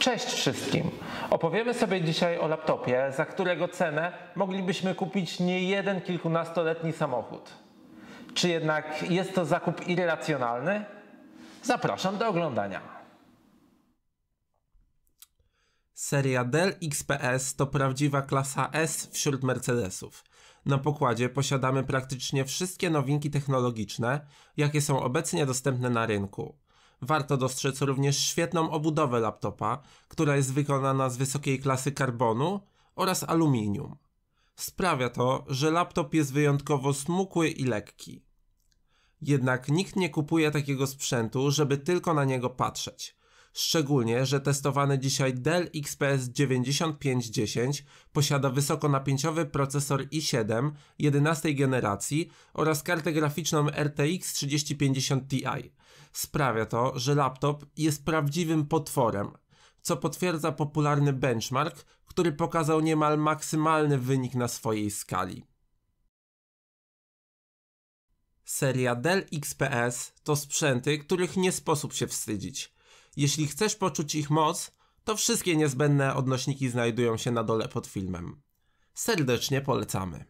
Cześć wszystkim! Opowiemy sobie dzisiaj o laptopie, za którego cenę moglibyśmy kupić nie jeden kilkunastoletni samochód. Czy jednak jest to zakup irracjonalny? Zapraszam do oglądania. Seria Dell XPS to prawdziwa klasa S wśród Mercedesów. Na pokładzie posiadamy praktycznie wszystkie nowinki technologiczne, jakie są obecnie dostępne na rynku. Warto dostrzec również świetną obudowę laptopa, która jest wykonana z wysokiej klasy karbonu oraz aluminium. Sprawia to, że laptop jest wyjątkowo smukły i lekki. Jednak nikt nie kupuje takiego sprzętu, żeby tylko na niego patrzeć. Szczególnie, że testowany dzisiaj Dell XPS 9510 posiada wysokonapięciowy procesor i7 11 generacji oraz kartę graficzną RTX 3050 Ti. Sprawia to, że laptop jest prawdziwym potworem, co potwierdza popularny benchmark, który pokazał niemal maksymalny wynik na swojej skali. Seria Dell XPS to sprzęty, których nie sposób się wstydzić. Jeśli chcesz poczuć ich moc, to wszystkie niezbędne odnośniki znajdują się na dole pod filmem. Serdecznie polecamy.